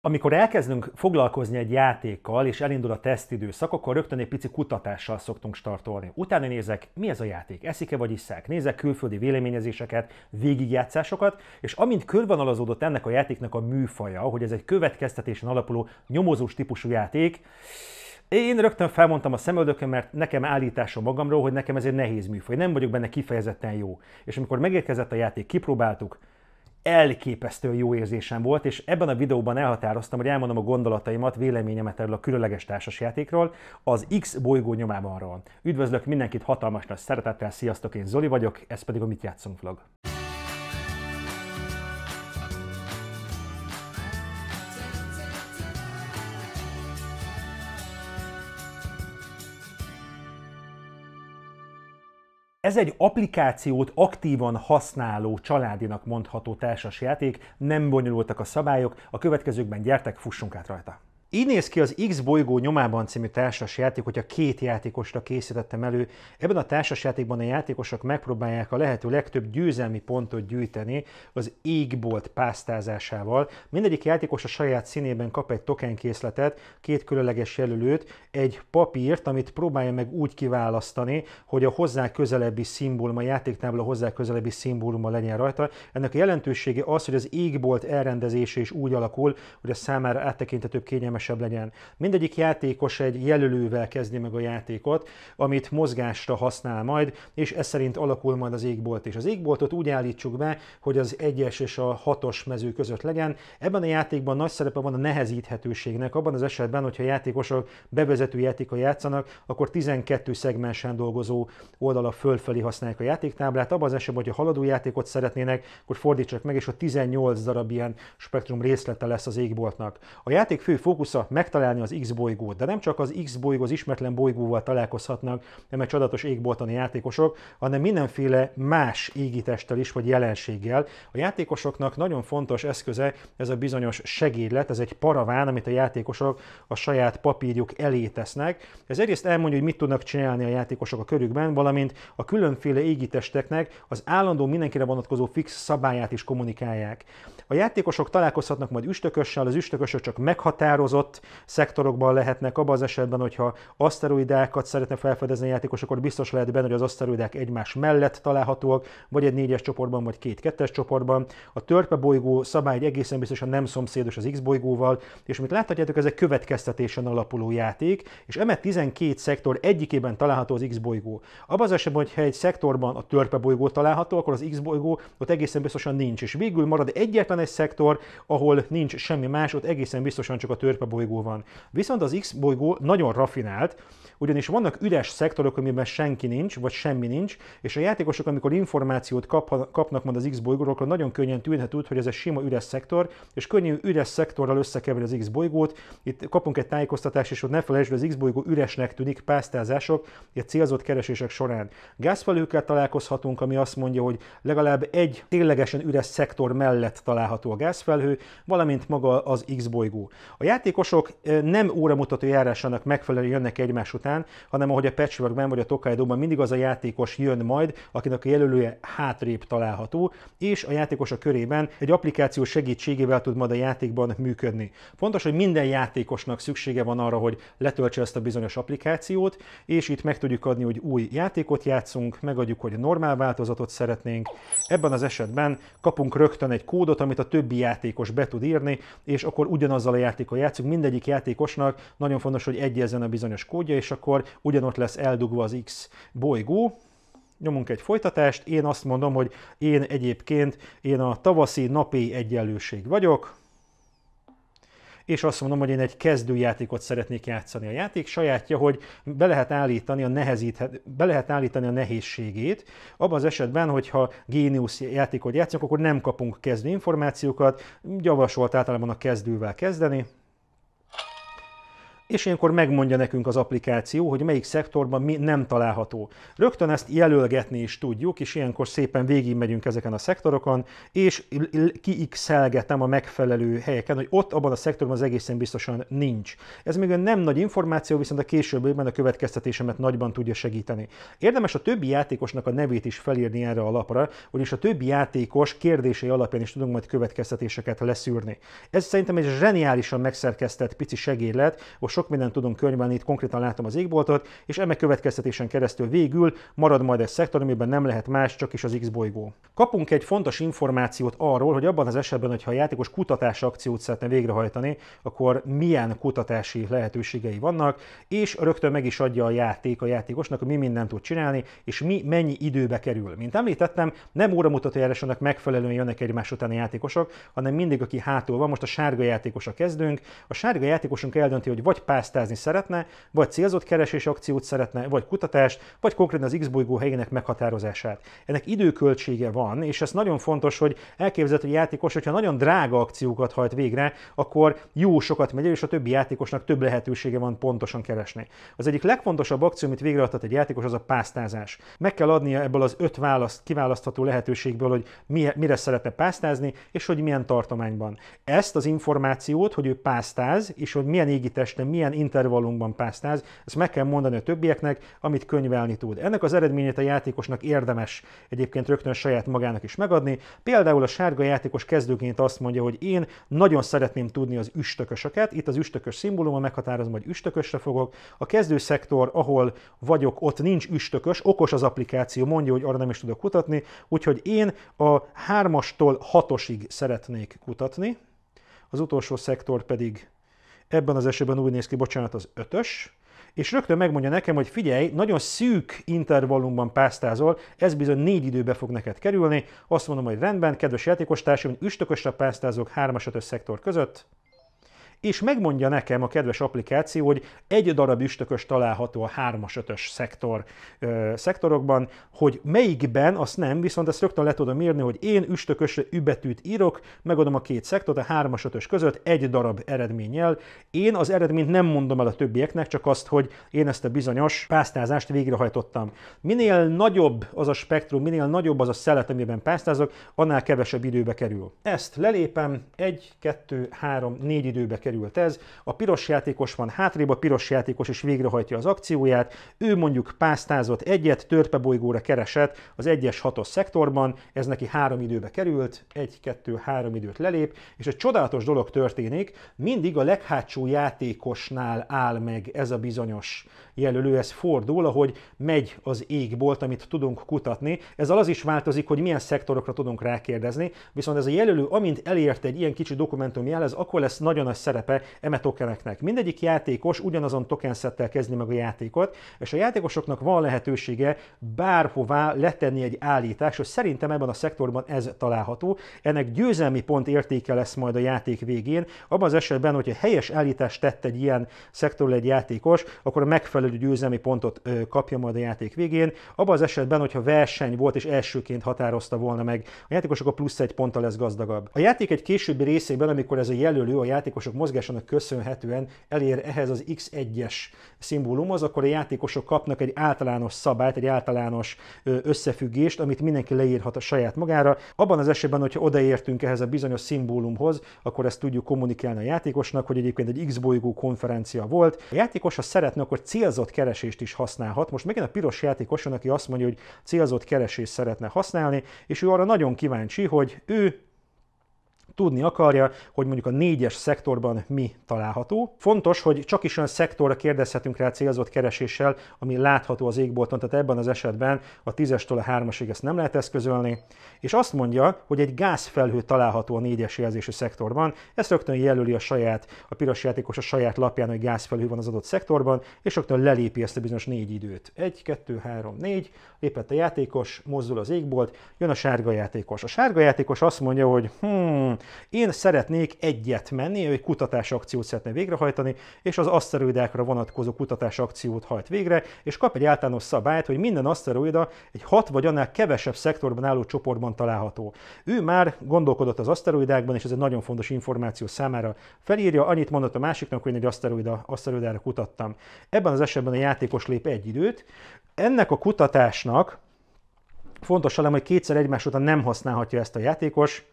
Amikor elkezdünk foglalkozni egy játékkal, és elindul a tesztidőszak, akkor rögtön egy pici kutatással szoktunk startolni. Utána nézek, mi ez a játék, eszik-e vagy iszák, nézek külföldi véleményezéseket, végigjátszásokat, és amint körvonalazódott ennek a játéknak a műfaja, hogy ez egy következtetésen alapuló nyomozós típusú játék, én rögtön felmondtam a szemöldökön, mert nekem állításom magamról, hogy nekem ez egy nehéz műfaj, nem vagyok benne kifejezetten jó. És amikor megérkezett a játék, kipróbáltuk, elképesztően jó érzésem volt, és ebben a videóban elhatároztam, hogy elmondom a gondolataimat, véleményemet erről a különleges társasjátékról, az X bolygó nyomában arról. Üdvözlök mindenkit hatalmas nagy szeretettel, sziasztok, én Zoli vagyok, ez pedig a Mit játszunk vlog. Ez egy applikációt aktívan használó családinak mondható társas játék, nem bonyolultak a szabályok, a következőkben gyertek, fussunk át rajta. Így néz ki az X bolygó nyomában című társasjáték, hogyha két játékosra készítettem elő. Ebben a társasjátékban a játékosok megpróbálják a lehető legtöbb győzelmi pontot gyűjteni az égbolt pásztázásával. Mindegyik játékos a saját színében kap egy tokenkészletet, két különleges jelölőt, egy papírt, amit próbálja meg úgy kiválasztani, hogy a hozzá közelebbi szimbóluma, a játéktábla hozzá közelebbi szimbóluma legyen rajta. Ennek a jelentősége az, hogy az égbolt elrendezése is úgy alakul, hogy a számára áttekintetőbb kényelmes kényelmesebb legyen. Mindegyik játékos egy jelölővel kezdi meg a játékot, amit mozgásra használ majd, és ez szerint alakul majd az égbolt és Az égboltot úgy állítsuk be, hogy az egyes és a hatos mező között legyen. Ebben a játékban nagy szerepe van a nehezíthetőségnek, abban az esetben, hogyha játékosok bevezető játéka játszanak, akkor 12 szegmensen dolgozó oldala fölfelé használják a játéktáblát. Abban az esetben, hogyha haladó játékot szeretnének, akkor fordítsák meg, és a 18 darab ilyen spektrum részlete lesz az égboltnak. A játék fő fókusz fókusza megtalálni az X bolygót, de nem csak az X bolygó, az ismeretlen bolygóval találkozhatnak, nem egy csodatos égboltani játékosok, hanem mindenféle más égitesttel is, vagy jelenséggel. A játékosoknak nagyon fontos eszköze ez a bizonyos segédlet, ez egy paraván, amit a játékosok a saját papírjuk elé tesznek. Ez egyrészt elmondja, hogy mit tudnak csinálni a játékosok a körükben, valamint a különféle égitesteknek az állandó mindenkire vonatkozó fix szabályát is kommunikálják. A játékosok találkozhatnak majd üstökössel, az üstökösök csak meghatározott célzott szektorokban lehetnek, abban az esetben, hogyha aszteroidákat szeretne felfedezni a játékos, akkor biztos lehet benne, hogy az aszteroidák egymás mellett találhatóak, vagy egy négyes csoportban, vagy két kettes csoportban. A törpe bolygó szabály egészen biztosan nem szomszédos az X bolygóval, és amit láthatjátok, ez egy következtetésen alapuló játék, és emet 12 szektor egyikében található az X bolygó. Abban az esetben, hogyha egy szektorban a törpe bolygó található, akkor az X bolygó ott egészen biztosan nincs, és végül marad egyetlen egy szektor, ahol nincs semmi más, ott egészen biztosan csak a törpe bolygó van. Viszont az X bolygó nagyon rafinált, ugyanis vannak üres szektorok, amiben senki nincs, vagy semmi nincs, és a játékosok, amikor információt kap, kapnak majd az X bolygóról, akkor nagyon könnyen tűnhet úgy, hogy ez egy sima üres szektor, és könnyű üres szektorral összekever az X bolygót. Itt kapunk egy tájékoztatást, és hogy ne felejtsd, az X bolygó üresnek tűnik pásztázások, egy célzott keresések során. Gázfelőkkel találkozhatunk, ami azt mondja, hogy legalább egy ténylegesen üres szektor mellett található a gázfelhő, valamint maga az X bolygó. A játékos játékosok nem óramutató járásának megfelelően jönnek egymás után, hanem ahogy a patchworkben vagy a tokaido mindig az a játékos jön majd, akinek a jelölője hátrébb található, és a játékos a körében egy applikáció segítségével tud majd a játékban működni. Fontos, hogy minden játékosnak szüksége van arra, hogy letöltse ezt a bizonyos applikációt, és itt meg tudjuk adni, hogy új játékot játszunk, megadjuk, hogy normál változatot szeretnénk. Ebben az esetben kapunk rögtön egy kódot, amit a többi játékos be tud írni, és akkor ugyanazzal a játékot játszunk, mindegyik játékosnak nagyon fontos, hogy egyezzen a bizonyos kódja, és akkor ugyanott lesz eldugva az X bolygó, nyomunk egy folytatást, én azt mondom, hogy én egyébként, én a tavaszi napi egyenlőség vagyok, és azt mondom, hogy én egy kezdőjátékot szeretnék játszani. A játék sajátja, hogy be lehet állítani a, nehezíthet, be lehet állítani a nehézségét. Abban az esetben, hogyha géniusz játékot játszunk, akkor nem kapunk kezdő információkat, javasolt általában a kezdővel kezdeni, és ilyenkor megmondja nekünk az applikáció, hogy melyik szektorban mi nem található. Rögtön ezt jelölgetni is tudjuk, és ilyenkor szépen végigmegyünk ezeken a szektorokon, és kiixelgetem a megfelelő helyeken, hogy ott abban a szektorban az egészen biztosan nincs. Ez még nem nagy információ, viszont a évben a következtetésemet nagyban tudja segíteni. Érdemes a többi játékosnak a nevét is felírni erre a lapra, is a többi játékos kérdései alapján is tudunk majd következtetéseket leszűrni. Ez szerintem egy zseniálisan megszerkesztett pici segédlet, hogy sok mindent tudunk környben, itt konkrétan látom az égboltot, és eme következtetésen keresztül végül marad majd egy szektor, amiben nem lehet más, csak is az X bolygó. Kapunk egy fontos információt arról, hogy abban az esetben, hogyha a játékos kutatási akciót szeretne végrehajtani, akkor milyen kutatási lehetőségei vannak, és rögtön meg is adja a játék a játékosnak, hogy mi mindent tud csinálni, és mi mennyi időbe kerül. Mint említettem, nem óramutatójárásának megfelelően jönnek egymás után a játékosok, hanem mindig aki hátul van, most a sárga játékosa kezdünk. A sárga játékosunk eldönti, hogy vagy pásztázni szeretne, vagy célzott keresés akciót szeretne, vagy kutatást, vagy konkrétan az X bolygó helyének meghatározását. Ennek időköltsége van, és ez nagyon fontos, hogy elképzelhető játékos, hogyha nagyon drága akciókat hajt végre, akkor jó sokat megy és a többi játékosnak több lehetősége van pontosan keresni. Az egyik legfontosabb akció, amit végrehajtott egy játékos, az a pásztázás. Meg kell adnia ebből az öt választ, kiválasztható lehetőségből, hogy mi, mire szeretne pásztázni, és hogy milyen tartományban. Ezt az információt, hogy ő pásztáz, és hogy milyen égitesten, milyen milyen intervallumban pásztáz, ezt meg kell mondani a többieknek, amit könyvelni tud. Ennek az eredményét a játékosnak érdemes egyébként rögtön saját magának is megadni. Például a sárga játékos kezdőként azt mondja, hogy én nagyon szeretném tudni az üstökösöket, itt az üstökös szimbóluma meghatározom, hogy üstökösre fogok. A kezdőszektor, ahol vagyok, ott nincs üstökös, okos az applikáció, mondja, hogy arra nem is tudok kutatni, úgyhogy én a 3-astól 6 szeretnék kutatni, az utolsó szektor pedig ebben az esetben úgy néz ki, bocsánat, az ötös, és rögtön megmondja nekem, hogy figyelj, nagyon szűk intervallumban pásztázol, ez bizony négy időbe fog neked kerülni. Azt mondom, hogy rendben, kedves játékostársaim, üstökösre pásztázok 3 szektor között, és megmondja nekem a kedves applikáció, hogy egy darab üstökös található a 3-as, 5 szektor, ö, szektorokban, hogy melyikben, azt nem, viszont ezt rögtön le tudom írni, hogy én üstökös übetűt írok, megadom a két szektort, a 3-as, 5 között egy darab eredménnyel. Én az eredményt nem mondom el a többieknek, csak azt, hogy én ezt a bizonyos pásztázást végrehajtottam. Minél nagyobb az a spektrum, minél nagyobb az a szelet, amiben pásztázok, annál kevesebb időbe kerül. Ezt lelépem, egy, kettő, három, négy időbe kerül került ez. A piros játékos van hátrébb, a piros játékos is végrehajtja az akcióját, ő mondjuk pásztázott egyet, törpebolygóra keresett az egyes hatos szektorban, ez neki három időbe került, egy-kettő-három időt lelép, és egy csodálatos dolog történik, mindig a leghátsó játékosnál áll meg ez a bizonyos jelölő, ez fordul, ahogy megy az égbolt, amit tudunk kutatni. Ez az is változik, hogy milyen szektorokra tudunk rákérdezni, viszont ez a jelölő, amint elért egy ilyen kicsi dokumentum jel, ez akkor lesz nagyon nagy szerep szerepe eme tokeneknek. Mindegyik játékos ugyanazon tokenszettel kezdi meg a játékot, és a játékosoknak van lehetősége bárhová letenni egy állítást, és szerintem ebben a szektorban ez található. Ennek győzelmi pont értéke lesz majd a játék végén. Abban az esetben, hogyha helyes állítást tett egy ilyen szektorul egy játékos, akkor a megfelelő győzelmi pontot kapja majd a játék végén. Abban az esetben, hogyha verseny volt és elsőként határozta volna meg, a játékosok a plusz egy ponttal lesz gazdagabb. A játék egy későbbi részében, amikor ez a jelölő a játékosok mozgásának köszönhetően elér ehhez az X1-es szimbólumhoz, akkor a játékosok kapnak egy általános szabályt, egy általános összefüggést, amit mindenki leírhat a saját magára. Abban az esetben, hogyha odaértünk ehhez a bizonyos szimbólumhoz, akkor ezt tudjuk kommunikálni a játékosnak, hogy egyébként egy X-bolygó konferencia volt. A játékos, ha szeretne, akkor célzott keresést is használhat. Most megint a piros játékoson, aki azt mondja, hogy célzott keresést szeretne használni, és ő arra nagyon kíváncsi, hogy ő tudni akarja, hogy mondjuk a négyes szektorban mi található. Fontos, hogy csak is olyan szektorra kérdezhetünk rá célzott kereséssel, ami látható az égbolton, tehát ebben az esetben a tízestől a hármasig ezt nem lehet eszközölni. És azt mondja, hogy egy gázfelhő található a négyes jelzésű szektorban, ezt rögtön jelöli a saját, a piros játékos a saját lapján, hogy gázfelhő van az adott szektorban, és rögtön lelépi ezt a bizonyos négy időt. 1, 2, 3, 4, lépett a játékos, mozdul az égbolt, jön a sárga játékos. A sárga játékos azt mondja, hogy hmm, én szeretnék egyet menni, egy kutatásakciót szeretne végrehajtani, és az aszteroidákra vonatkozó kutatásakciót hajt végre, és kap egy általános szabályt, hogy minden aszteroida egy hat vagy annál kevesebb szektorban álló csoportban található. Ő már gondolkodott az aszteroidákban, és ez egy nagyon fontos információ számára felírja, annyit mondott a másiknak, hogy én egy aszteroida, aszteroidára kutattam. Ebben az esetben a játékos lép egy időt. Ennek a kutatásnak fontos elem, hogy kétszer egymás után nem használhatja ezt a játékos,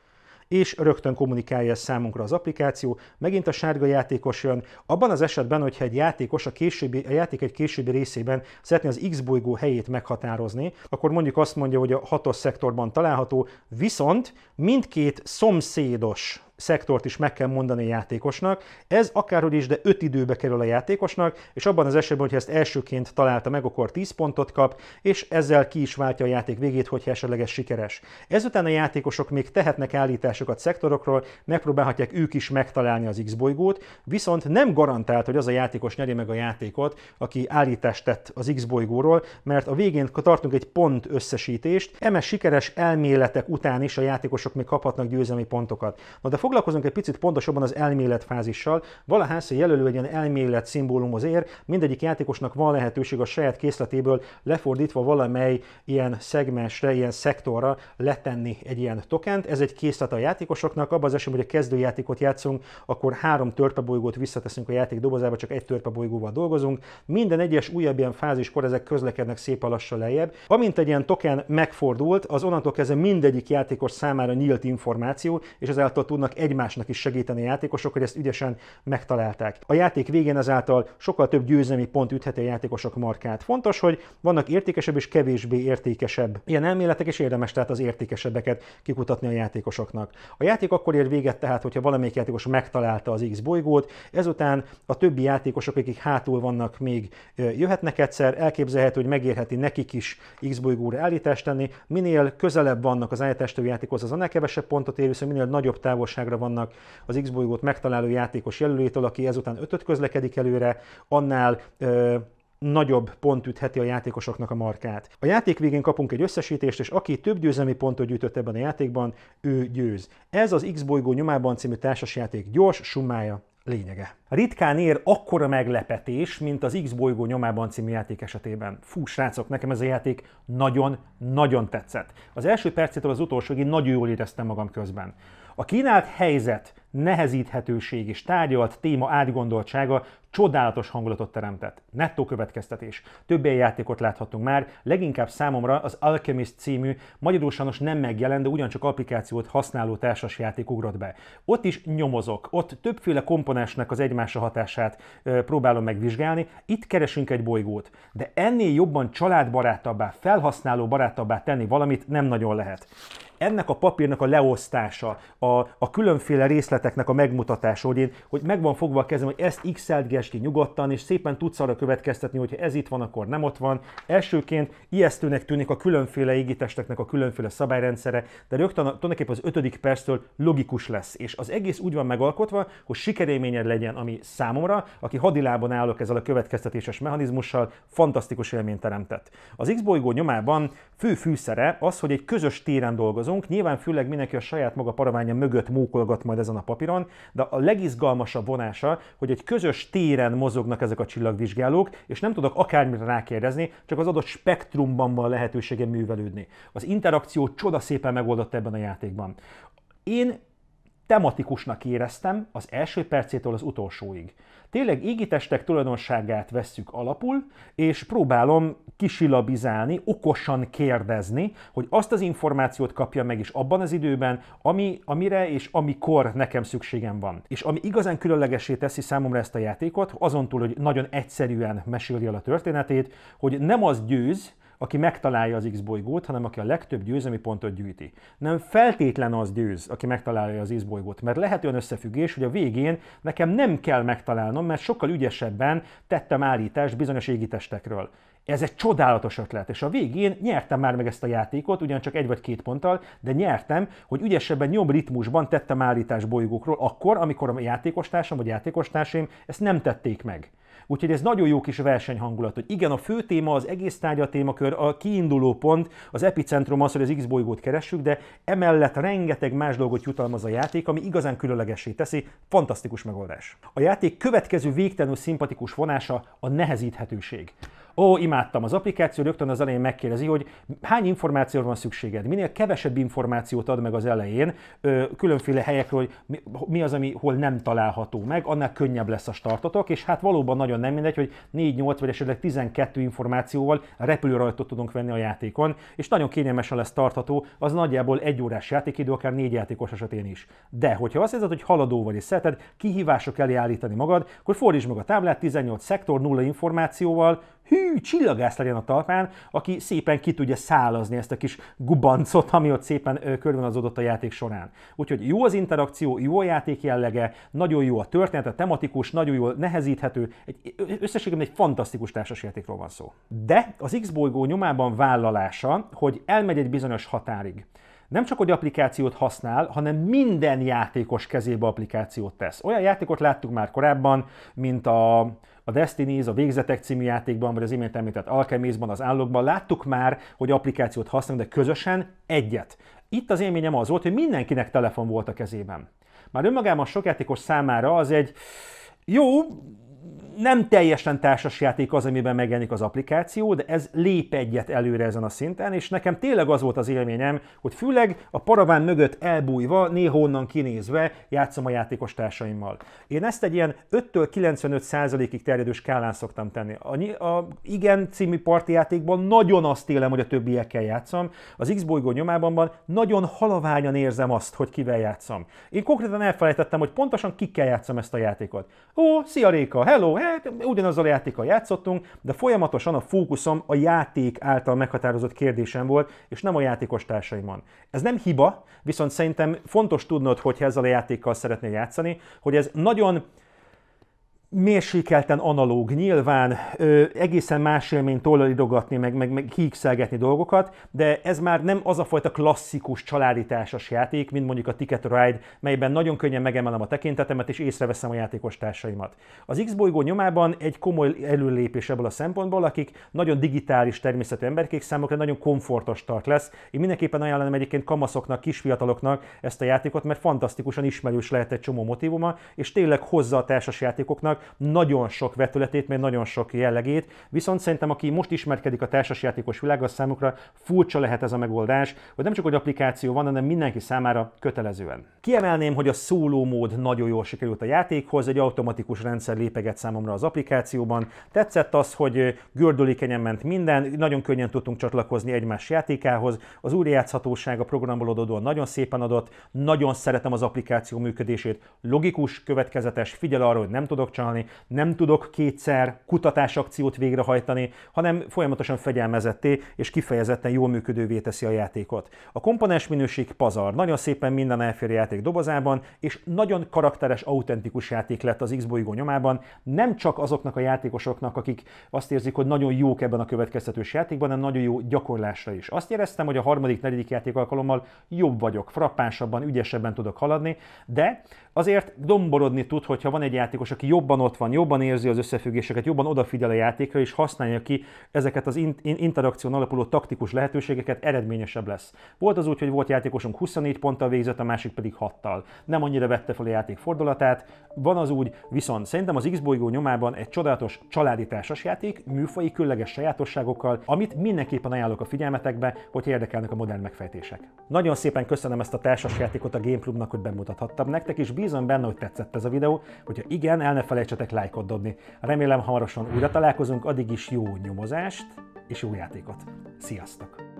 és rögtön kommunikálja ezt számunkra az applikáció. Megint a sárga játékos jön. Abban az esetben, hogyha egy játékos a, későbbi, a játék egy későbbi részében szeretné az X bolygó helyét meghatározni, akkor mondjuk azt mondja, hogy a hatos szektorban található, viszont mindkét szomszédos szektort is meg kell mondani a játékosnak. Ez akárhogy is, de 5 időbe kerül a játékosnak, és abban az esetben, hogyha ezt elsőként találta meg, akkor 10 pontot kap, és ezzel ki is váltja a játék végét, hogyha esetleg ez sikeres. Ezután a játékosok még tehetnek állításokat szektorokról, megpróbálhatják ők is megtalálni az X-bolygót, viszont nem garantált, hogy az a játékos nyeri meg a játékot, aki állítást tett az X-bolygóról, mert a végén tartunk egy pont összesítést, eme sikeres elméletek után is a játékosok még kaphatnak győzelmi pontokat. Na de foglalkozunk egy picit pontosabban az elméletfázissal, valahányszor jelölő egy ilyen elmélet szimbólumhoz ér, mindegyik játékosnak van lehetőség a saját készletéből lefordítva valamely ilyen szegmensre, ilyen szektorra letenni egy ilyen tokent. Ez egy készlet a játékosoknak, abban az esetben, hogy a kezdőjátékot játszunk, akkor három törpebolygót visszateszünk a játék dobozába, csak egy törpebolygóval dolgozunk. Minden egyes újabb ilyen fáziskor ezek közlekednek szép lassan lejjebb. Amint egy ilyen token megfordult, az onnantól kezdve mindegyik játékos számára nyílt információ, és ezáltal tudnak egymásnak is segíteni a játékosok, hogy ezt ügyesen megtalálták. A játék végén ezáltal sokkal több győzelmi pont ütheti a játékosok markát. Fontos, hogy vannak értékesebb és kevésbé értékesebb ilyen elméletek, és érdemes tehát az értékesebbeket kikutatni a játékosoknak. A játék akkor ér véget tehát, hogyha valamelyik játékos megtalálta az X bolygót, ezután a többi játékosok, akik hátul vannak, még jöhetnek egyszer, elképzelhető, hogy megérheti nekik is X bolygóra állítást tenni, minél közelebb vannak az állítástevő játékhoz, az annál kevesebb pontot ér, viszont minél nagyobb távolság távolságra vannak az X bolygót megtaláló játékos jelölétől, aki ezután ötöt közlekedik előre, annál ö, nagyobb pont ütheti a játékosoknak a markát. A játék végén kapunk egy összesítést, és aki több győzelmi pontot gyűjtött ebben a játékban, ő győz. Ez az X bolygó nyomában című társasjáték gyors summája lényege. Ritkán ér akkora meglepetés, mint az X bolygó nyomában című játék esetében. Fú, srácok, nekem ez a játék nagyon-nagyon tetszett. Az első percétől az utolsóig nagy jól éreztem magam közben. A kínált helyzet nehezíthetőség és tárgyalt téma átgondoltsága csodálatos hangulatot teremtett. Nettó következtetés. Több ilyen játékot láthattunk már, leginkább számomra az Alchemist című, magyarul sajnos nem megjelent, de ugyancsak applikációt használó játék ugrott be. Ott is nyomozok, ott többféle komponensnek az egymásra hatását e, próbálom megvizsgálni, itt keresünk egy bolygót, de ennél jobban családbarátabbá, felhasználó barátabbá tenni valamit nem nagyon lehet ennek a papírnak a leosztása, a, a különféle részleteknek a megmutatása, hogy én, hogy megvan fogva a kezem, hogy ezt x fejezd ki nyugodtan, és szépen tudsz arra következtetni, hogy ez itt van, akkor nem ott van. Elsőként ijesztőnek tűnik a különféle égitesteknek a különféle szabályrendszere, de rögtön tulajdonképpen az ötödik perctől logikus lesz, és az egész úgy van megalkotva, hogy sikerélményed legyen, ami számomra, aki hadilában állok ezzel a következtetéses mechanizmussal, fantasztikus élményt teremtett. Az X-bolygó nyomában fő fűszere az, hogy egy közös téren dolgozunk, nyilván főleg mindenki a saját maga paraványa mögött mókolgat majd ezen a papíron, de a legizgalmasabb vonása, hogy egy közös tér téren mozognak ezek a csillagvizsgálók, és nem tudok akármire rákérdezni, csak az adott spektrumban van lehetősége művelődni. Az interakció csoda szépen megoldott ebben a játékban. Én tematikusnak éreztem az első percétől az utolsóig. Tényleg égitestek tulajdonságát vesszük alapul, és próbálom kisilabizálni, okosan kérdezni, hogy azt az információt kapja meg is abban az időben, ami, amire és amikor nekem szükségem van. És ami igazán különlegesé teszi számomra ezt a játékot, azon túl, hogy nagyon egyszerűen meséli el a történetét, hogy nem az győz, aki megtalálja az X bolygót, hanem aki a legtöbb győzelmi pontot gyűjti. Nem feltétlen az győz, aki megtalálja az X bolygót, mert lehet olyan összefüggés, hogy a végén nekem nem kell megtalálnom, mert sokkal ügyesebben tettem állítást bizonyos égitestekről. Ez egy csodálatos ötlet, és a végén nyertem már meg ezt a játékot, ugyancsak egy vagy két ponttal, de nyertem, hogy ügyesebben, jobb ritmusban tettem állítás bolygókról akkor, amikor a játékostársam vagy játékostársaim ezt nem tették meg. Úgyhogy ez nagyon jó kis versenyhangulat, hogy igen, a fő téma, az egész tárgya témakör, a kiinduló pont, az epicentrum az, hogy az X bolygót keressük, de emellett rengeteg más dolgot jutalmaz a játék, ami igazán különlegessé teszi, fantasztikus megoldás. A játék következő végtelenül szimpatikus vonása a nehezíthetőség ó, imádtam az applikáció, rögtön az elején megkérdezi, hogy hány információra van szükséged, minél kevesebb információt ad meg az elején, különféle helyekről, hogy mi az, ami hol nem található meg, annál könnyebb lesz a startotok, és hát valóban nagyon nem mindegy, hogy 4, 8 vagy esetleg 12 információval repülőrajtot tudunk venni a játékon, és nagyon kényelmesen lesz tartható, az nagyjából egy órás játékidő, akár négy játékos esetén is. De hogyha azt hiszed, hogy haladó vagy és szereted kihívások elé állítani magad, akkor fordítsd meg a táblát 18 szektor, nulla információval, hű, csillagász legyen a talpán, aki szépen ki tudja szálazni ezt a kis gubancot, ami ott szépen körvonalazódott a játék során. Úgyhogy jó az interakció, jó a játék jellege, nagyon jó a története, tematikus, nagyon jól nehezíthető, egy, összességében egy fantasztikus társasjátékról van szó. De az X-bolygó nyomában vállalása, hogy elmegy egy bizonyos határig nem csak hogy applikációt használ, hanem minden játékos kezébe applikációt tesz. Olyan játékot láttuk már korábban, mint a a Destiny's, a Végzetek című játékban, vagy az imént említett Alchemist-ban, az állókban láttuk már, hogy applikációt használunk, de közösen egyet. Itt az élményem az volt, hogy mindenkinek telefon volt a kezében. Már önmagában sok játékos számára az egy jó, nem teljesen társasjáték az, amiben megjelenik az applikáció, de ez lép egyet előre ezen a szinten, és nekem tényleg az volt az élményem, hogy főleg a paraván mögött elbújva, onnan kinézve játszom a játékos társaimmal. Én ezt egy ilyen 5-től 95%-ig terjedő skálán szoktam tenni. A, a Igen című parti játékban nagyon azt élem, hogy a többiekkel játszom, az X-bolygó nyomában nagyon halaványan érzem azt, hogy kivel játszom. Én konkrétan elfelejtettem, hogy pontosan kikkel játszom ezt a játékot. Ó, szia Réka, hello, hát ugyanazzal a játékkal játszottunk, de folyamatosan a fókuszom a játék által meghatározott kérdésem volt, és nem a játékos társaimon. Ez nem hiba, viszont szerintem fontos tudnod, hogy ezzel a játékkal szeretnél játszani, hogy ez nagyon mérsékelten analóg nyilván, ö, egészen más élmény tollalidogatni, meg, meg, meg kiixelgetni dolgokat, de ez már nem az a fajta klasszikus családi társas játék, mint mondjuk a Ticket Ride, melyben nagyon könnyen megemelem a tekintetemet és észreveszem a játékos társaimat. Az X-bolygó nyomában egy komoly előlépés ebből a szempontból, akik nagyon digitális természetű emberkék számokra nagyon komfortos tart lesz. Én mindenképpen ajánlom egyébként kamaszoknak, kisfiataloknak ezt a játékot, mert fantasztikusan ismerős lehet egy csomó motivuma, és tényleg hozza a társas játékoknak nagyon sok vetületét, meg nagyon sok jellegét, viszont szerintem aki most ismerkedik a társasjátékos világgal számukra furcsa lehet ez a megoldás, hogy nem csak hogy applikáció van, hanem mindenki számára kötelezően. Kiemelném, hogy a szóló mód nagyon jól sikerült a játékhoz, egy automatikus rendszer lépeget számomra az applikációban. Tetszett az, hogy gördülékenyen ment minden, nagyon könnyen tudtunk csatlakozni egymás játékához, az újrajátszhatóság a programból adódóan nagyon szépen adott, nagyon szeretem az applikáció működését, logikus, következetes, figyel arra, hogy nem tudok csak megvásárolni, nem tudok kétszer kutatásakciót végrehajtani, hanem folyamatosan fegyelmezetté és kifejezetten jól működővé teszi a játékot. A komponens minőség pazar, nagyon szépen minden elfér játék dobozában, és nagyon karakteres, autentikus játék lett az X-bolygó nyomában, nem csak azoknak a játékosoknak, akik azt érzik, hogy nagyon jók ebben a következtetős játékban, hanem nagyon jó gyakorlásra is. Azt éreztem, hogy a harmadik, negyedik játék alkalommal jobb vagyok, frappánsabban, ügyesebben tudok haladni, de azért domborodni tud, hogyha van egy játékos, aki jobban ott van, jobban érzi az összefüggéseket, jobban odafigyel a játékra, és használja ki ezeket az interakción alapuló taktikus lehetőségeket, eredményesebb lesz. Volt az úgy, hogy volt játékosunk 24 ponttal végzett, a másik pedig 6-tal. Nem annyira vette fel a játék fordulatát. Van az úgy, viszont szerintem az X-bolygó nyomában egy csodálatos családi társasjáték, műfai különleges sajátosságokkal, amit mindenképpen ajánlok a figyelmetekbe, hogy érdekelnek a modern megfejtések. Nagyon szépen köszönöm ezt a társasjátékot a Game Clubnak, hogy bemutathattam nektek, is bízom benne, hogy tetszett ez a videó, hogyha igen, el ne felejtsetek lájkot dobni. Remélem hamarosan újra találkozunk, addig is jó nyomozást és jó játékot. Sziasztok!